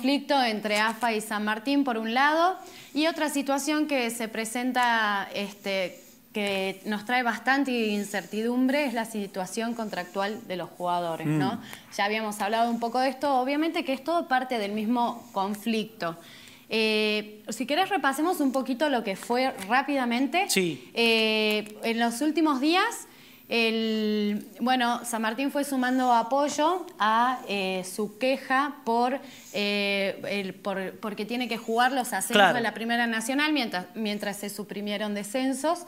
conflicto entre AFA y San Martín, por un lado, y otra situación que se presenta, este, que nos trae bastante incertidumbre, es la situación contractual de los jugadores. Mm. Ya habíamos hablado un poco de esto, obviamente que es todo parte del mismo conflicto. Eh, si querés repasemos un poquito lo que fue rápidamente. Sí. Eh, en los últimos días el, bueno, San Martín fue sumando apoyo a eh, su queja por, eh, el, porque tiene que jugar los ascensos de la Primera Nacional mientras, mientras se suprimieron descensos.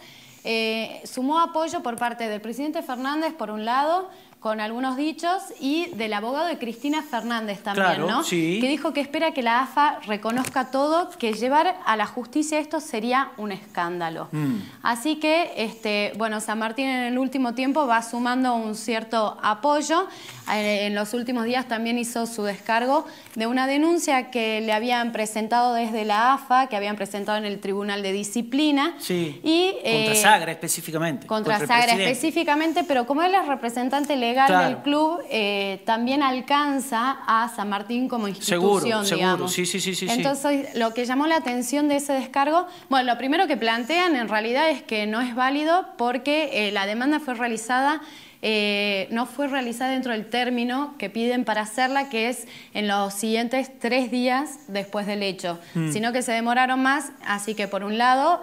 Eh, sumó apoyo por parte del presidente Fernández, por un lado, con algunos dichos, y del abogado de Cristina Fernández también, ¿no? Que dijo que espera que la AFA reconozca todo, que llevar a la justicia esto sería un escándalo. Mm. Así que, este, bueno, San Martín en el último tiempo va sumando un cierto apoyo. Eh, en los últimos días también hizo su descargo de una denuncia que le habían presentado desde la AFA, que habían presentado en el Tribunal de Disciplina. Sí. Y, eh, Sagra específicamente. Contra, específicamente, pero como él es representante legal del club, eh, también alcanza a San Martín como institución, seguro, Seguro, sí, sí, sí. sí Entonces, lo que llamó la atención de ese descargo, bueno, lo primero que plantean en realidad es que no es válido porque eh, la demanda fue realizada eh, no fue realizada dentro del término que piden para hacerla, que es en los siguientes tres días después del hecho, mm. sino que se demoraron más, así que por un lado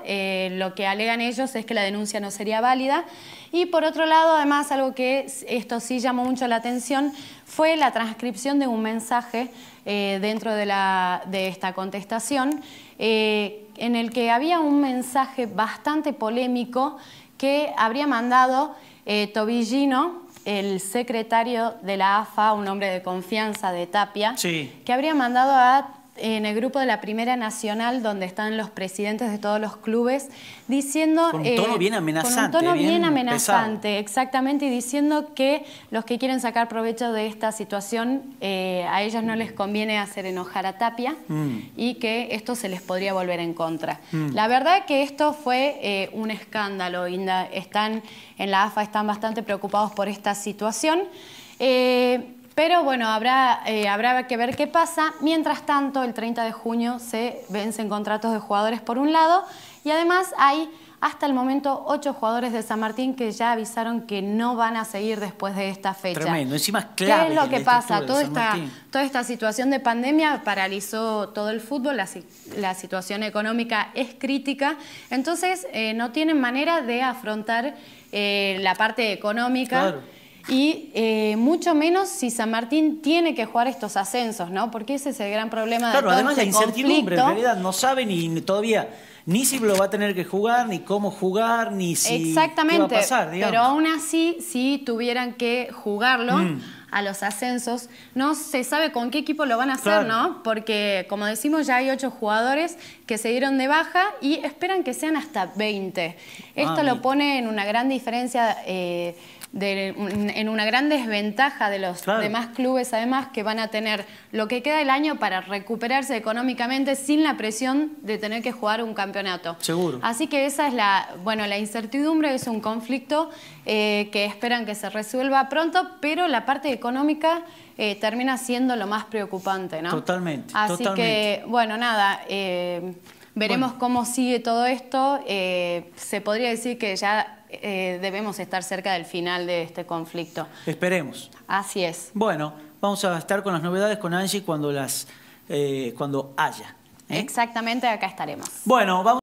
lo que alegan ellos es que la denuncia no sería válida. Y por otro lado, además, algo que esto sí llamó mucho la atención fue la transcripción de un mensaje eh, dentro de, la, de, esta contestación, eh, en el que había un mensaje bastante polémico que habría mandado eh, Tobillino, el secretario de la AFA, un hombre de confianza de Tapia, que habría mandado a en el grupo de la Primera Nacional, donde están los presidentes de todos los clubes, diciendo... Con eh, tono bien amenazante. bien, amenazante, exactamente, y diciendo que los que quieren sacar provecho de esta situación, eh, a ellos no les conviene hacer enojar a Tapia mm. y que esto se les podría volver en contra. Mm. La verdad que esto fue eh, un escándalo, Inda. Están, en la AFA están bastante preocupados por esta situación. Pero bueno, habrá, eh, habrá que ver qué pasa. Mientras tanto, el 30 de junio se vencen contratos de jugadores por un lado y además hay hasta el momento ocho jugadores de San Martín que ya avisaron que no van a seguir después de esta fecha. Tremendo, encima es clave. ¿Qué es lo que pasa? Toda esta, toda esta situación de pandemia paralizó todo el fútbol, la, la situación económica es crítica, entonces eh, no tienen manera de afrontar eh, la parte económica. Claro y eh, mucho menos si San Martín tiene que jugar estos ascensos, ¿no? Porque ese es el gran problema de Claro, además este la incertidumbre, en realidad no saben ni todavía ni si lo va a tener que jugar, ni cómo jugar, ni si va a pasar, digamos. pero aún así, si tuvieran que jugarlo mm. a los ascensos, no se sabe con qué equipo lo van a hacer, ¿no? Porque, como decimos, ya hay ocho jugadores que se dieron de baja y esperan que sean hasta 20. Esto lo pone en una gran diferencia... Eh, en una gran desventaja de los demás clubes, además, que van a tener lo que queda del año para recuperarse económicamente sin la presión de tener que jugar un campeonato. Seguro. Así que esa es la, bueno, la incertidumbre, es un conflicto eh, que esperan que se resuelva pronto, pero la parte económica eh, termina siendo lo más preocupante, ¿no? Totalmente. Así que, bueno, nada. Eh, Veremos cómo sigue todo esto. Eh, se podría decir que ya eh, debemos estar cerca del final de este conflicto. Esperemos. Así es. Bueno, vamos a estar con las novedades con Angie cuando las eh, cuando haya. Exactamente, acá estaremos. Bueno, vamos.